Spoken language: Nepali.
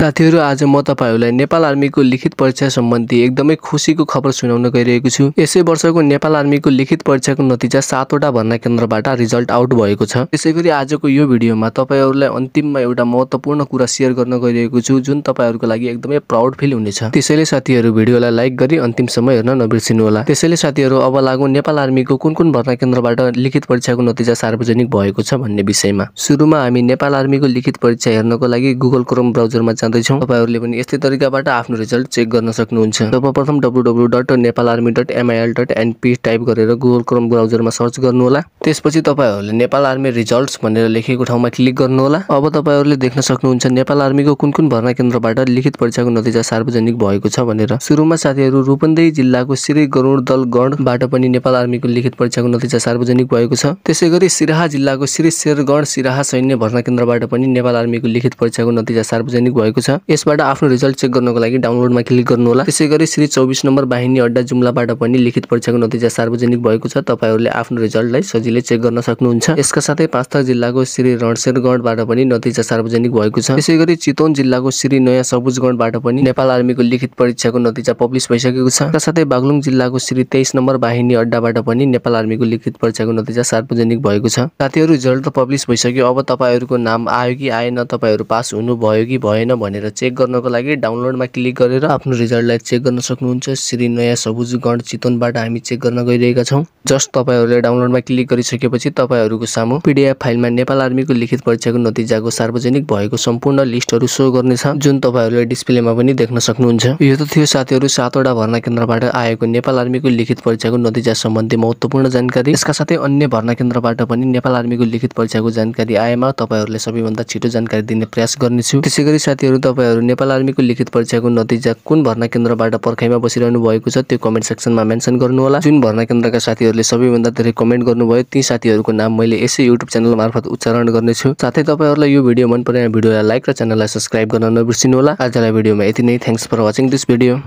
साथीहरू आज म तपाईँहरूलाई नेपाल आर्मीको लिखित परीक्षा सम्बन्धी एकदमै खुसीको खबर सुनाउन गइरहेको छु यसै वर्षको नेपाल आर्मीको लिखित परीक्षाको नतिजा सातवटा भर्ना केन्द्रबाट रिजल्ट आउट भएको छ त्यसै गरी आजको यो भिडियोमा तपाईँहरूलाई अन्तिममा एउटा महत्त्वपूर्ण कुरा सेयर गर्न गइरहेको छु जुन तपाईँहरूको लागि एकदमै प्राउड फिल हुनेछ त्यसैले साथीहरू भिडियोलाई लाइक गरी अन्तिम समय हेर्न नबिर्सिनु होला त्यसैले साथीहरू अब लागु नेपाल आर्मीको कुन कुन भर्ना केन्द्रबाट लिखित परीक्षाको नतिजा सार्वजनिक भएको छ भन्ने विषयमा सुरुमा हामी नेपाल आर्मीको लिखित परीक्षा हेर्नको लागि गुगल क्रोम ब्राउजरमा जान्छ जाँदैछौँ तपाईँहरूले पनि यस्तै तरिकाबाट आफ्नो रिजल्ट चेक गर्न सक्नुहुन्छ सर्वप्रथम W dot Nepal army dot MIL dot NP type गरेर गुगल क्रोम ब्राउजरमा सर्च गर्नुहोला त्यसपछि तपाईँहरूले नेपाल आर्मी रिजल्ट्स भनेर लेखेको ठाउँमा क्लिक गर्नुहोला अब तपाईँहरूले देख्न सक्नुहुन्छ नेपाल आर्मीको कुन कुन भर्ना केन्द्रबाट लिखित परीक्षाको नतिजा सार्वजनिक भएको छ भनेर सुरुमा साथीहरू रूपन्देही जिल्लाको श्री गरुड दलगणबाट पनि नेपाल आर्मीको लिखित परीक्षाको नतिजा सार्वजनिक भएको छ त्यसै गरी सिराहा जिल्लाको श्री शेरगण सिराहा सैन्य भर्ना केन्द्रबाट पनि नेपाल आर्मीको लिखित परीक्षाको नतिजा सार्वजनिक भएको छ यसबाट आफ्नो रिजल्ट चेक गर्नको लागि डाउनलोडमा क्लिक गर्नुहोला त्यसै गरी श्री चौबिस नम्बर वाहिनी अड्डा जुम्लाबाट पनि लिखित परीक्षाको नतिजा सार्वजनिक भएको छ तपाईँहरूले आफ्नो रिजल्टलाई सजिलै चेक गर्न सक्नुहुन्छ यसका साथै पाँचथर जिल्लाको श्री रणसेरगढबाट पनि नतिजा सार्वजनिक भएको छ त्यसै गरी चितवन जिल्लाको श्री नयाँ सबुजगढबाट पनि नेपाल आर्मीको लिखित परीक्षाको नतिजा पब्लिस भइसकेको छ साथै बागलुङ जिल्लाको श्री तेइस नम्बर वाहिनी अड्डाबाट पनि नेपाल आर्मीको लिखित परीक्षाको नतिजा सार्वजनिक भएको छ साथीहरू रिजल्ट त पब्लिस भइसक्यो अब तपाईँहरूको नाम आयो कि आएन तपाईँहरू पास हुनुभयो कि भएन भनेर चेक गर्नको लागि डाउनलोडमा क्लिक गरेर आफ्नो रिजल्टलाई चेक गर्न सक्नुहुन्छ श्री नयाँ सबुज चितवनबाट हामी चेक गर्न गइरहेका छौँ जस्ट तपाईँहरूले डाउनलोडमा क्लिक गरिसकेपछि तपाईँहरूको सामु पिडिएफ फाइलमा नेपाल आर्मीको लिखित परीक्षाको नतिजाको सार्वजनिक भएको सम्पूर्ण लिस्टहरू सो गर्नेछ जुन तपाईँहरूले डिस्प्लेमा पनि देख्न सक्नुहुन्छ यो त थियो साथीहरू सातवटा भर्ना केन्द्रबाट आएको नेपाल आर्मीको लिखित परीक्षाको नतिजा सम्बन्धी महत्त्वपूर्ण जानकारी यसका साथै अन्य भर्ना केन्द्रबाट पनि नेपाल आर्मीको लिखित परीक्षाको जानकारी आएमा तपाईँहरूले सबैभन्दा छिटो जानकारी दिने प्रयास गर्नेछु त्यसै गरी साथीहरू तपाईँहरू नेपाल आर्मीको लिखित परीक्षाको नतिजा कुन भर्ना केन्द्रबाट पर्खाइमा बसिरहनु भएको छ त्यो कमेन्ट सेक्सनमा मेन्सन गर्नुहोला जुन भर्ना केन्द्रका साथीहरूले सबैभन्दा धेरै कमेन्ट गर्नुभयो ती साथीहरूको नाम मैले यसै युट्युब च्यानल मार्फत उच्चारण गर्नेछु साथै तपाईँहरूलाई यो भिडियो मन परेन भिडियोलाई लाइक र च्यानललाई सब्सक्राइब गर्न नबिर्सिनुहोला आजलाई भिडियोमा यति नै thanks for watching this video